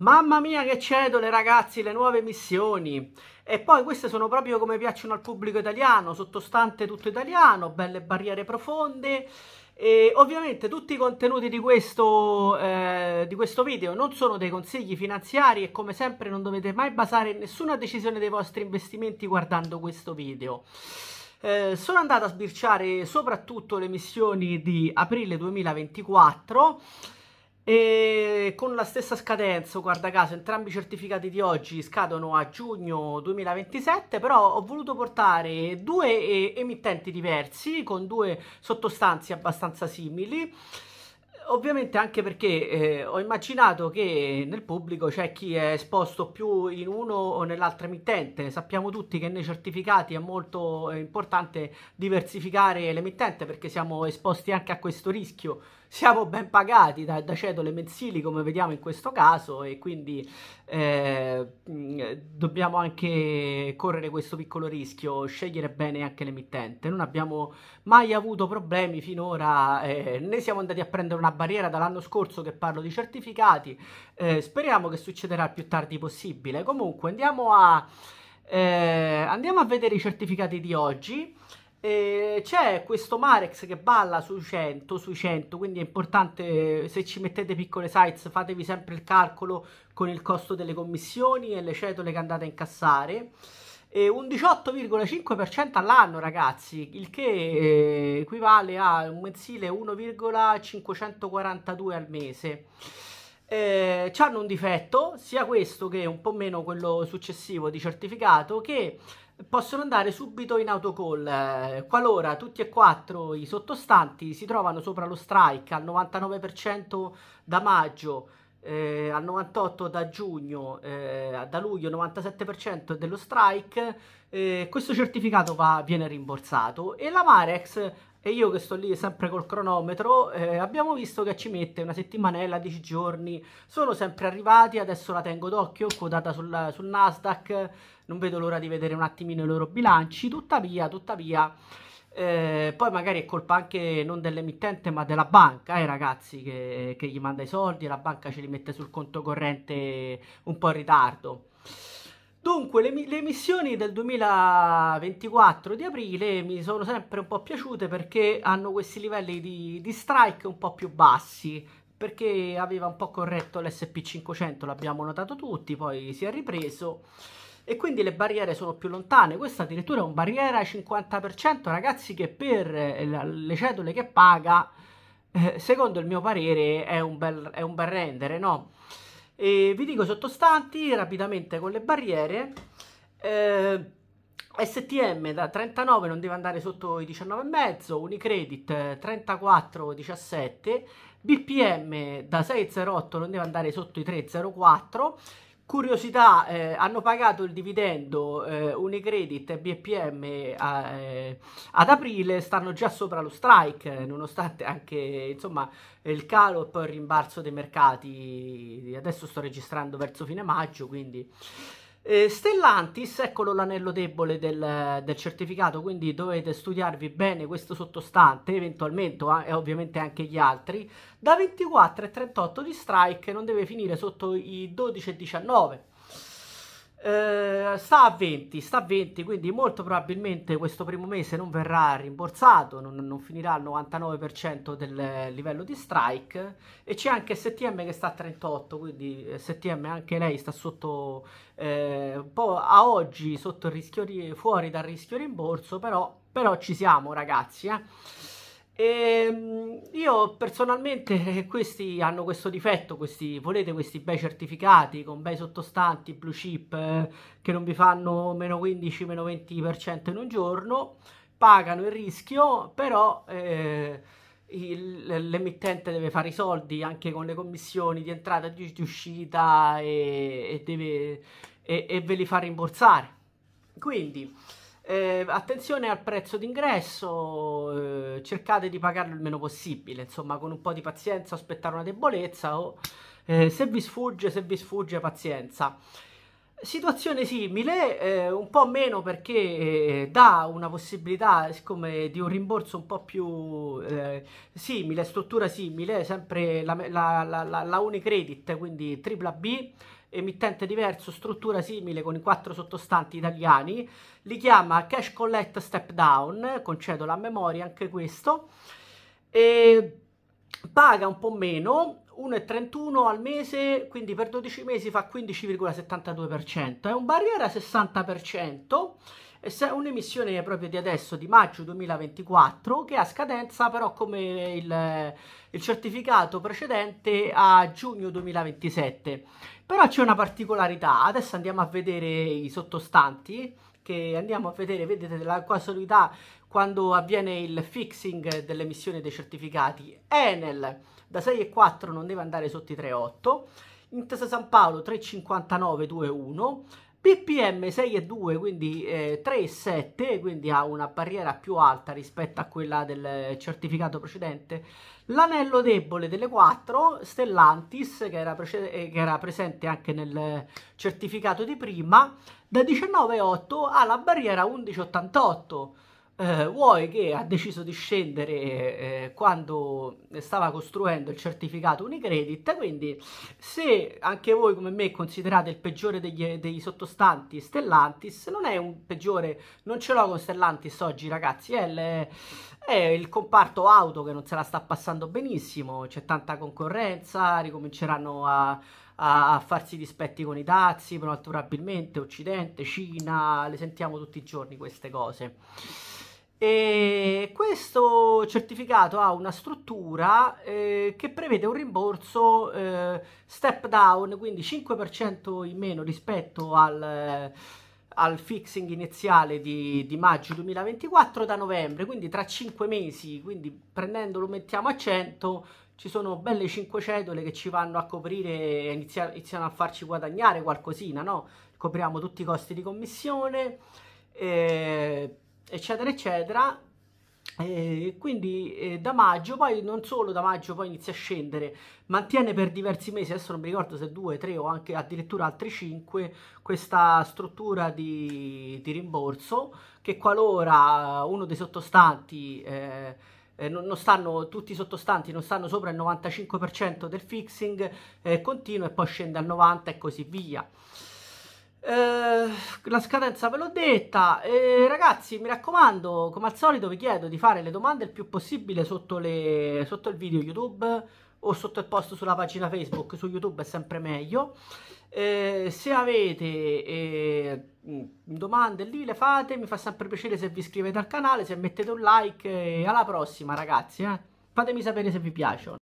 Mamma mia che cedole ragazzi, le nuove missioni! E poi queste sono proprio come piacciono al pubblico italiano, sottostante tutto italiano, belle barriere profonde. E ovviamente tutti i contenuti di questo, eh, di questo video non sono dei consigli finanziari e come sempre non dovete mai basare nessuna decisione dei vostri investimenti guardando questo video. Eh, sono andata a sbirciare soprattutto le missioni di aprile 2024 e con la stessa scadenza, guarda caso, entrambi i certificati di oggi scadono a giugno 2027, però ho voluto portare due emittenti diversi con due sottostanze abbastanza simili ovviamente anche perché eh, ho immaginato che nel pubblico c'è chi è esposto più in uno o nell'altro emittente. Sappiamo tutti che nei certificati è molto eh, importante diversificare l'emittente perché siamo esposti anche a questo rischio siamo ben pagati da, da cedole mensili come vediamo in questo caso e quindi eh, dobbiamo anche correre questo piccolo rischio, scegliere bene anche l'emittente. Non abbiamo mai avuto problemi finora, eh, ne siamo andati a prendere una barriera dall'anno scorso che parlo di certificati, eh, speriamo che succederà il più tardi possibile. Comunque andiamo a, eh, andiamo a vedere i certificati di oggi. E c'è questo Marex che balla sui 100, su 100, quindi è importante eh, se ci mettete piccole sites fatevi sempre il calcolo con il costo delle commissioni e le cedole che andate a incassare. E un 18,5% all'anno ragazzi, il che eh, equivale a un mensile 1,542 al mese. Eh, eh, hanno un difetto, sia questo che un po' meno quello successivo di certificato, che possono andare subito in autocall eh, qualora tutti e quattro i sottostanti si trovano sopra lo strike al 99% da maggio. Eh, al 98% da giugno, eh, da luglio 97% dello strike, eh, questo certificato va, viene rimborsato e la Marex e io che sto lì sempre col cronometro, eh, abbiamo visto che ci mette una settimanella, dieci giorni, sono sempre arrivati, adesso la tengo d'occhio, quotata sul, sul Nasdaq, non vedo l'ora di vedere un attimino i loro bilanci, tuttavia, tuttavia, eh, poi magari è colpa anche non dell'emittente ma della banca, eh ragazzi, che, che gli manda i soldi, la banca ce li mette sul conto corrente un po' in ritardo. Dunque, le, le, missioni del 2024 di aprile mi sono sempre un po' piaciute perché hanno questi livelli di, di strike un po' più bassi. Perché aveva un po' corretto l'SP500, l'abbiamo notato tutti, poi si è ripreso. E quindi le barriere sono più lontane. Questa addirittura è un barriera 50%, ragazzi, che per eh, le cedole che paga, eh, secondo il mio parere, è un bel, è un bel rendere, no? E vi dico sottostanti rapidamente con le barriere. Eh, STM da 39 non deve andare sotto i 19,5, Unicredit 34,17, eh, BPM da 6,08 non deve andare sotto i 3,04, Curiosità, eh, hanno pagato il dividendo eh, Unicredit e BPM eh, ad aprile, stanno già sopra lo strike, eh, nonostante anche insomma, il calo e poi il rimbalzo dei mercati. Adesso sto registrando verso fine maggio, quindi eh, Stellantis, eccolo l'anello debole del, del, certificato, quindi dovete studiarvi bene questo sottostante, eventualmente e ovviamente anche gli altri, da 24 e 38 di strike non deve finire sotto i 12 e 19. Eh, sta a 20, sta a 20, quindi molto probabilmente questo primo mese non verrà rimborsato, non, non finirà al 99% del livello di strike e c'è anche STM che sta a 38, quindi eh, STM anche lei sta sotto, eh, un po' a oggi sotto il rischio, fuori dal rischio rimborso, però, però ci siamo ragazzi. Eh. E ehm, io personalmente, eh, questi hanno questo difetto, questi, volete questi bei certificati con bei sottostanti, blue chip, eh, che non vi fanno meno 15, meno 20% in un giorno, pagano il rischio, però eh, il, l'emittente deve fare i soldi anche con le commissioni di entrata e di, di uscita e, e, deve, e, e ve li fa rimborsare. Quindi... Eh, attenzione al prezzo d'ingresso, eh, cercate di pagarlo il meno possibile, insomma con un po' di pazienza aspettare una debolezza o eh, se vi sfugge, se vi sfugge pazienza. Situazione simile, eh, un po' meno perché eh, dà una possibilità siccome di un rimborso un po' più eh, simile, struttura simile, sempre la, la, la, la Unicredit, quindi AAA B emittente diverso, struttura simile con i quattro sottostanti italiani, li chiama Cash Collect Step Down, concedo la memoria anche questo, e paga un po' meno, 1,31 al mese, quindi per 12 mesi fa 15,72%, è un barriera 60%, un'emissione proprio di adesso, di maggio 2024, che ha scadenza però come il, il certificato precedente a giugno 2027. Però c'è una particolarità, adesso andiamo a vedere i sottostanti, che andiamo a vedere, vedete la casualità quando avviene il fixing dell'emissione dei certificati. Enel da 6,4 non deve andare sotto i 3,8, Intesa San Paolo 3,59,21, ppm 6,2 quindi eh, 3,7 quindi ha una barriera più alta rispetto a quella del certificato precedente l'anello debole delle 4 Stellantis che era, eh, che era presente anche nel certificato di prima da 19,8 ha la barriera 11,88 eh, vuoi che ha deciso di scendere eh, quando stava costruendo il certificato Unicredit, quindi se anche voi come me considerate il peggiore degli, dei sottostanti Stellantis, non è un peggiore, non ce l'ho con Stellantis oggi ragazzi, è il, è il comparto auto che non se la sta passando benissimo, c'è tanta concorrenza, ricominceranno a a, farsi dispetti con i dazi, probabilmente Occidente, Cina, le sentiamo tutti i giorni queste cose. E questo certificato ha una struttura eh, che prevede un rimborso eh, step down, quindi 5% in meno rispetto al, eh, al fixing iniziale di, di, maggio 2024 da novembre, quindi tra 5 mesi, quindi prendendolo mettiamo a 100, ci sono belle 5 cedole che ci vanno a coprire, inizia, iniziano a farci guadagnare qualcosina, no? Copriamo tutti i costi di commissione. Eh, eccetera, eccetera. E quindi eh, da maggio, poi non solo da maggio, poi inizia a scendere, mantiene per diversi mesi, adesso non mi ricordo se due tre o anche addirittura altri cinque questa struttura di, di rimborso che qualora uno dei sottostanti... Eh, eh, non, non, stanno tutti i sottostanti, non stanno sopra il 95% del fixing, eh, continua e poi scende al 90% e così via. Eh, la scadenza ve l'ho detta. e ragazzi, mi raccomando, come al solito vi chiedo di fare le domande il più possibile sotto, le, sotto il video YouTube o sotto il post sulla pagina Facebook. Su YouTube è sempre meglio. Eh, se avete eh, domande lì le fate, mi fa sempre piacere se vi iscrivete al canale, se mettete un like alla prossima ragazzi, eh. fatemi sapere se vi piacciono.